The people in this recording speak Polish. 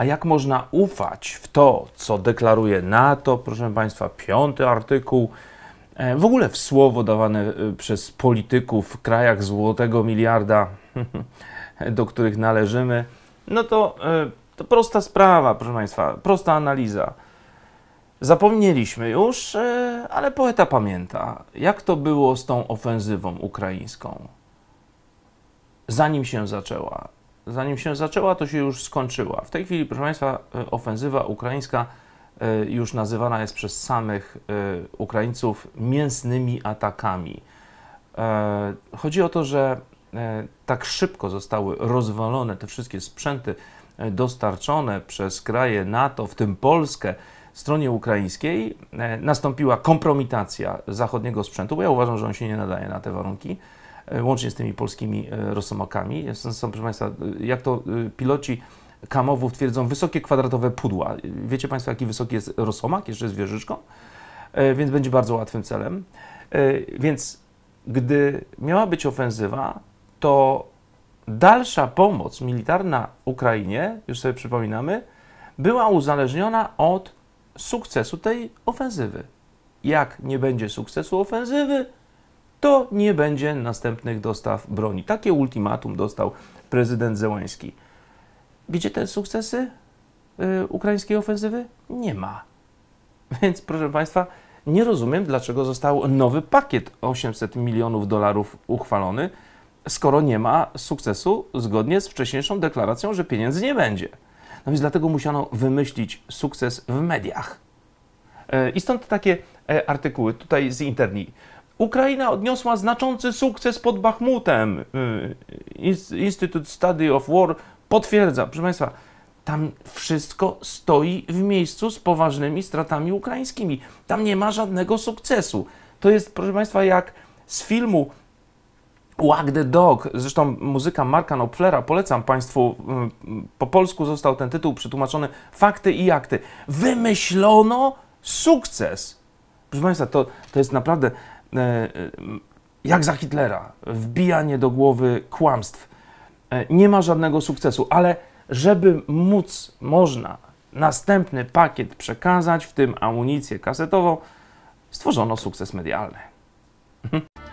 A jak można ufać w to, co deklaruje NATO, proszę Państwa, piąty artykuł, e, w ogóle w słowo dawane e, przez polityków w krajach złotego miliarda, do których należymy, no to, e, to prosta sprawa, proszę Państwa, prosta analiza. Zapomnieliśmy już, ale poeta pamięta, jak to było z tą ofensywą ukraińską. Zanim się zaczęła, zanim się zaczęła, to się już skończyła. W tej chwili, proszę Państwa, e, ofensywa ukraińska e, już nazywana jest przez samych e, Ukraińców mięsnymi atakami. Chodzi o to, że tak szybko zostały rozwalone te wszystkie sprzęty dostarczone przez kraje NATO, w tym Polskę, stronie ukraińskiej, nastąpiła kompromitacja zachodniego sprzętu, bo ja uważam, że on się nie nadaje na te warunki E, łącznie z tymi polskimi e, rosomakami. Są, proszę Państwa, e, jak to piloci kamowów twierdzą, wysokie kwadratowe pudła. Wiecie Państwo, jaki wysoki jest rosomak, jeszcze z wieżyczką? Więc będzie bardzo łatwym celem. Więc gdy miała być ofensywa, to dalsza pomoc militarna Ukrainie, już sobie przypominamy, była uzależniona od sukcesu tej ofensywy. Jak nie będzie sukcesu ofensywy, to nie będzie następnych dostaw broni. Takie ultimatum dostał prezydent Zełański. Gdzie te sukcesy y, ukraińskiej ofensywy? Nie ma. Więc proszę Państwa, nie rozumiem, dlaczego został nowy pakiet 800 milionów dolarów uchwalony, skoro nie ma sukcesu zgodnie z wcześniejszą deklaracją, że pieniędzy nie będzie. No więc dlatego musiano wymyślić sukces w mediach. Y, I stąd takie e, artykuły tutaj z interni. Ukraina odniosła znaczący sukces pod Bachmutem. Y, Instytut Study of War potwierdza, proszę Państwa, tam wszystko stoi w miejscu z poważnymi stratami ukraińskimi. Tam nie ma żadnego sukcesu. To jest, proszę Państwa, jak z filmu Wag the Dog, zresztą muzyka Marka Knopflera, polecam Państwu, y, po polsku został ten tytuł przetłumaczony Fakty i akty. Wymyślono sukces Proszę Państwa, to, to jest naprawdę e, e, jak za Hitlera wbijanie do głowy kłamstw. E, nie ma żadnego sukcesu, ale żeby móc, można następny pakiet przekazać, w tym amunicję kasetową, stworzono sukces medialny. Mhm.